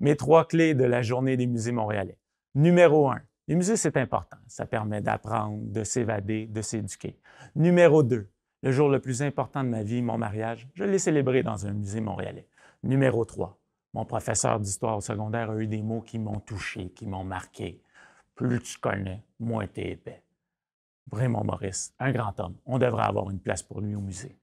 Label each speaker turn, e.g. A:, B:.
A: mes trois clés de la journée des musées montréalais. Numéro
B: un, les musées, c'est important. Ça permet d'apprendre, de s'évader, de s'éduquer. Numéro deux, le jour le plus important de ma vie, mon mariage, je l'ai célébré dans un musée montréalais. Numéro trois, mon professeur d'histoire au secondaire a eu des mots qui m'ont touché, qui m'ont marqué. Plus tu connais, moins es épais. Vraiment, Maurice, un grand homme, on devrait
A: avoir une place pour lui au musée.